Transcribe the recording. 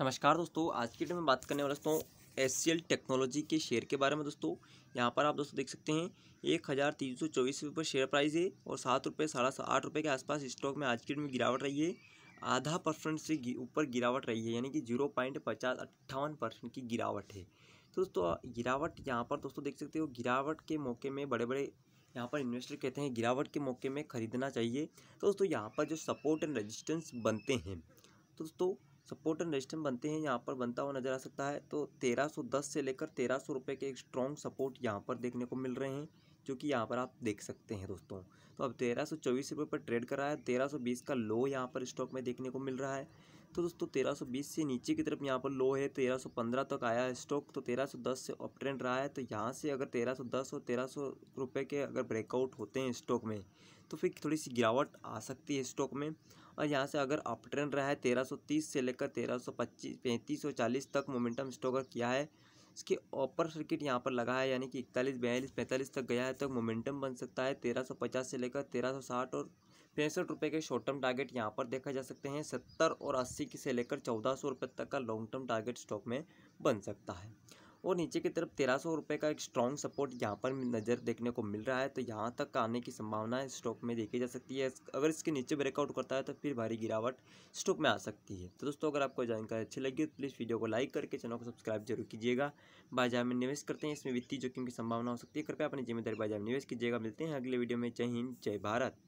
नमस्कार दोस्तों आज की डेट में बात करने वाला दोस्तों एस टेक्नोलॉजी के शेयर के बारे में दोस्तों यहाँ पर आप दोस्तों देख सकते हैं एक हज़ार तीन सौ चौबीस रुपये पर शेयर प्राइस है और सात रुपये साढ़ा आठ रुपये के आसपास स्टॉक में आज की डेट में गिरावट रही है आधा परसेंट से ऊपर गिरावट रही है यानी कि जीरो पॉइंट पचास अट्ठावन परसेंट की गिरावट है तो दोस्तों गिरावट यहाँ पर दोस्तों देख सकते हो गिरावट के मौके में बड़े बड़े यहाँ पर इन्वेस्टर कहते हैं गिरावट के मौके में खरीदना चाहिए तो दोस्तों यहाँ पर जो सपोर्ट एंड रेजिस्टेंस बनते हैं तो दोस्तों सपोर्ट एंड रजिस्टेंस बनते हैं यहाँ पर बनता हुआ नजर आ सकता है तो 1310 से लेकर तेरह सौ रुपये के एक स्ट्रॉन्ग सपोर्ट यहाँ पर देखने को मिल रहे हैं जो कि यहाँ पर आप देख सकते हैं दोस्तों तो अब तेरह सौ चौबीस रुपये पर ट्रेड कर रहा है तेरह सौ बीस का लो यहाँ पर स्टॉक में देखने को मिल रहा है तो दोस्तों 1320 से नीचे की तरफ यहाँ पर लो है 1315 तक आया है स्टॉक तो 1310 से अप ट्रेंड रहा है तो यहाँ से अगर 1310 और तेरह रुपए के अगर ब्रेकआउट होते हैं स्टॉक में तो फिर थोड़ी सी गिरावट आ सकती है स्टॉक में और यहाँ से अगर अप ट्रेंड रहा है 1330 से लेकर 1325 पैंतीस और चालीस तक मोमेंटम स्टॉक किया है इसके ऊपर सर्किट यहाँ पर लगा है यानी कि इकतालीस बयालीस पैंतालीस तक गया है तक मोमेंटम बन सकता है पचास से लेकर साठ और पैंसठ रुपये के शॉर्ट टर्म टारगेट यहाँ पर देखा जा सकते हैं सत्तर और अस्सी की से लेकर चौदह सौ रुपये तक का लॉन्ग टर्म टारगेट स्टॉक में बन सकता है और नीचे की तरफ तेरह सौ रुपये का एक स्ट्रॉन्ग सपोर्ट यहाँ पर नज़र देखने को मिल रहा है तो यहाँ तक आने की संभावना स्टॉक में देखी जा सकती है अगर इसके नीचे ब्रेकआउट करता है तो फिर भारी गिरावट स्टॉक में आ सकती है तो दोस्तों अगर आपको जानकारी अच्छी लगी तो प्लीज़ वीडियो को लाइक करके चैनल को सब्सक्राइब जरूर कीजिएगा बाजार में निवेश करते हैं इसमें वित्तीय जोखिम की संभावना हो सकती है कृपया अपनी जिम्मेदारी बाजार में निवेश कीजिएगा मिलते हैं अगले वीडियो में जय हिंद जय भारत